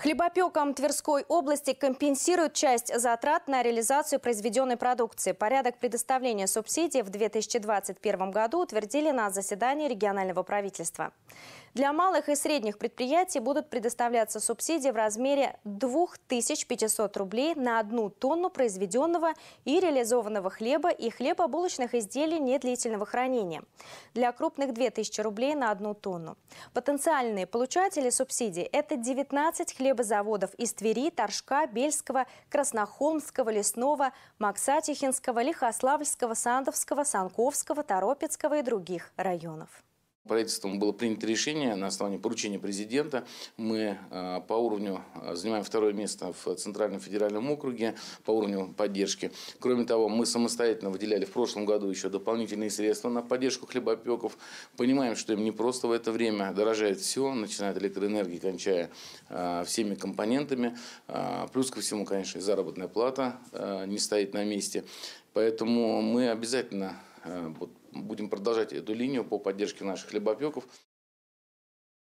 Хлебопекам Тверской области компенсируют часть затрат на реализацию произведенной продукции. Порядок предоставления субсидий в 2021 году утвердили на заседании регионального правительства. Для малых и средних предприятий будут предоставляться субсидии в размере 2500 рублей на одну тонну произведенного и реализованного хлеба и хлебобулочных изделий недлительного хранения. Для крупных 2000 рублей на одну тонну. Потенциальные получатели субсидий – это 19 хлеб хлебозаводов из Твери, Торжка, Бельского, Краснохолмского, Лесного, Максатихинского, Лихославльского, Сандовского, Санковского, Торопецкого и других районов. Правительством было принято решение на основании поручения президента. Мы э, по уровню э, занимаем второе место в Центральном федеральном округе по уровню поддержки. Кроме того, мы самостоятельно выделяли в прошлом году еще дополнительные средства на поддержку хлебопеков. Понимаем, что им не просто в это время дорожает все, начиная от электроэнергии, кончая э, всеми компонентами. Плюс ко всему, конечно, и заработная плата не стоит на месте. Поэтому мы обязательно Э, будем продолжать эту линию по поддержке наших хлебопеков.